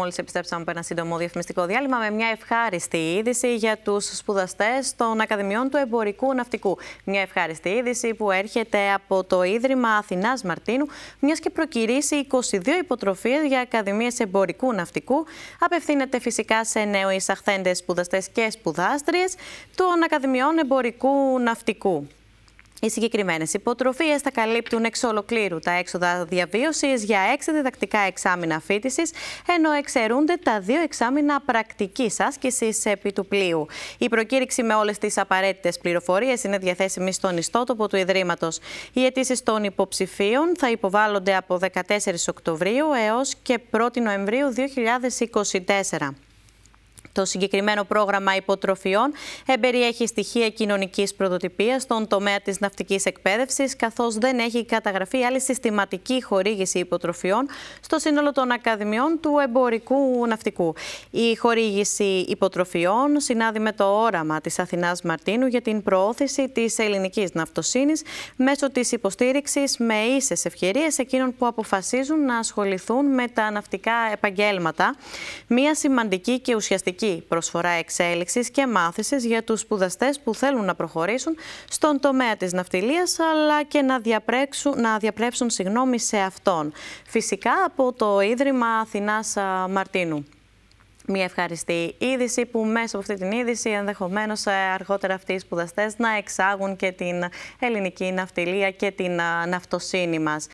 Μόλις επιστρέψαμε από ένα σύντομο διαφημιστικό διάλειμμα με μια ευχάριστη είδηση για τους σπουδαστές των Ακαδημιών του Εμπορικού Ναυτικού. Μια ευχάριστη είδηση που έρχεται από το Ίδρυμα Αθηνάς Μαρτίνου, μιας και προκυρήσει 22 υποτροφίες για Ακαδημίες Εμπορικού Ναυτικού. Απευθύνεται φυσικά σε νέο εισαχθέντες σπουδαστές και σπουδάστριες των Ακαδημιών Εμπορικού Ναυτικού. Οι συγκεκριμένες υποτροφίες θα καλύπτουν εξ ολοκλήρου τα έξοδα διαβίωσης για έξι διδακτικά εξάμεινα φίτηση, ενώ εξαιρούνται τα δύο εξάμεινα πρακτικής άσκησης επί του πλοίου. Η προκήρυξη με όλες τις απαραίτητες πληροφορίες είναι διαθέσιμη στον ιστότοπο του Ιδρύματος. Οι αιτήσεις των υποψηφίων θα υποβάλλονται από 14 Οκτωβρίου έως και 1 Νοεμβρίου 2024. Το συγκεκριμένο πρόγραμμα υποτροφιών εμπεριέχει στοιχεία κοινωνικής πρωτοτυπίας στον τομέα της ναυτικής εκπαίδευσης καθώς δεν έχει καταγραφεί άλλη συστηματική χορήγηση υποτροφιών στο σύνολο των ακαδημιών του εμπορικού ναυτικού. Η χορήγηση υποτροφιών συνάδει με το όραμα της Αθηνάς Μαρτίνου για την προώθηση της ελληνικής ναυτοσύνης μέσω της υποστήριξης με ίσες ευκαιρίες εκείνων που αποφασίζουν να ασχοληθούν με τα ναυτικά επαγγέλματα. Μία σημαντική και ουσιαστική προσφορά εξέλιξης και μάθησης για τους σπουδαστές που θέλουν να προχωρήσουν στον τομέα της ναυτιλίας αλλά και να, να διαπρέψουν συγγνώμη σε αυτόν. Φυσικά από το Ίδρυμα Αθηνάς Μαρτίνου. Μια ευχαριστή είδηση που μέσα από αυτή την είδηση ενδεχομένως ε, αργότερα αυτοί οι σπουδαστές να εξάγουν και την ελληνική ναυτιλία και την ναυτοσύνη μας.